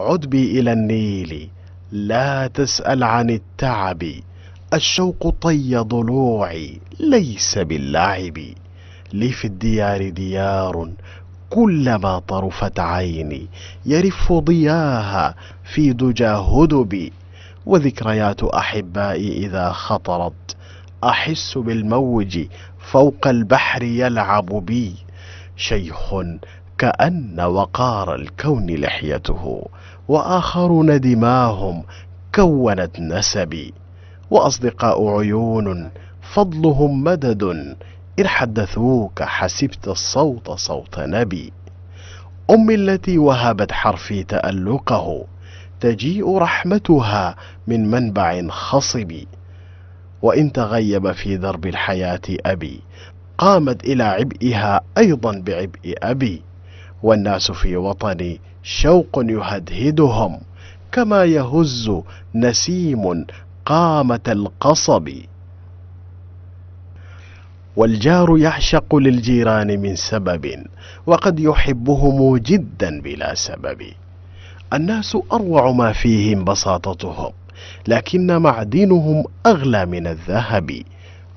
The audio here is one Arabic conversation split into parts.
عد بي إلى النيل لا تسأل عن التعب الشوق طي ضلوعي ليس باللعب لي في الديار ديار كلما طرفت عيني يرف ضياها في دجى هدبي وذكريات أحبائي إذا خطرت أحس بالموج فوق البحر يلعب بي شيخ كأن وقار الكون لحيته وآخرون دماهم كونت نسبي وأصدقاء عيون فضلهم مدد إن حدثوك حسبت الصوت صوت نبي أمي التي وهبت حرفي تألقه تجيء رحمتها من منبع خصبي وإن تغيب في درب الحياة أبي قامت إلى عبئها أيضا بعبء أبي والناس في وطني شوق يهدهدهم كما يهز نسيم قامة القصب والجار يعشق للجيران من سبب وقد يحبهم جدا بلا سبب الناس اروع ما فيهم بساطتهم لكن معدنهم اغلى من الذهب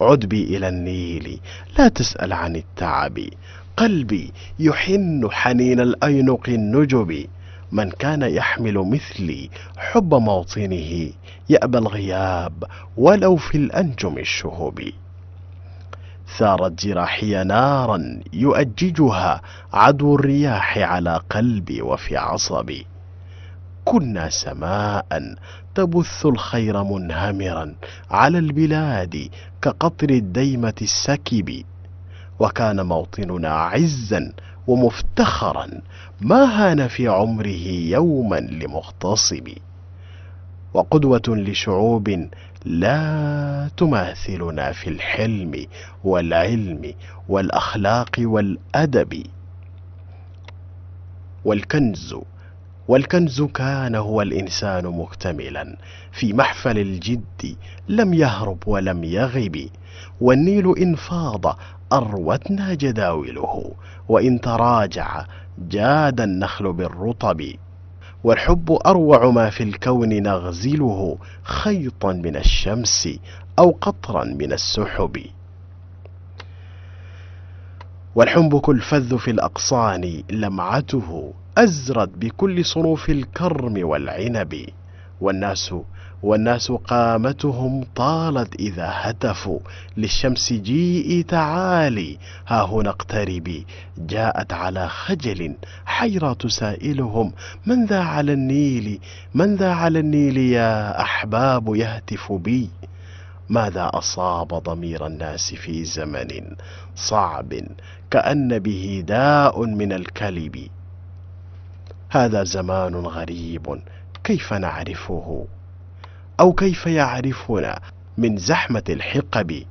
عد بي الى النيل لا تسال عن التعب قلبي يحن حنين الأينق النجب من كان يحمل مثلي حب موطنه يأبى الغياب ولو في الأنجم الشهب ثارت جراحي نارا يؤججها عدو الرياح على قلبي وفي عصبي كنا سماء تبث الخير منهمرا على البلاد كقطر الديمة السكب وكان موطننا عزا ومفتخرا ما هان في عمره يوما لمغتصب وقدوة لشعوب لا تماثلنا في الحلم والعلم والأخلاق والأدب والكنز والكنز كان هو الإنسان مكتملا في محفل الجد لم يهرب ولم يغب والنيل إن فاض أروتنا جداوله وإن تراجع جاد النخل بالرطب والحب أروع ما في الكون نغزله خيطا من الشمس أو قطرا من السحب والحنبك الفذ في الأقصان لمعته أزرت بكل صنوف الكرم والعنب والناس والناس قامتهم طالت إذا هتفوا للشمس جيئي تعالي ها هنا اقتربي جاءت على خجل حيرى تسائلهم من ذا على النيل من ذا على النيل يا أحباب يهتف بي ماذا أصاب ضمير الناس في زمن صعب كأن به داء من الكلب هذا زمان غريب كيف نعرفه أو كيف يعرفنا من زحمة الحقب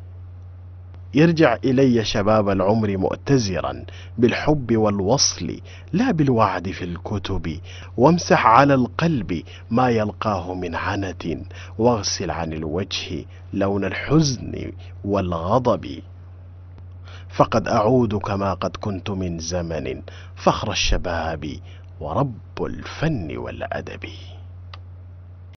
يرجع إلي شباب العمر مؤتزرا بالحب والوصل لا بالوعد في الكتب وامسح على القلب ما يلقاه من عنة واغسل عن الوجه لون الحزن والغضب فقد أعود كما قد كنت من زمن فخر الشباب ورب الفن والأدب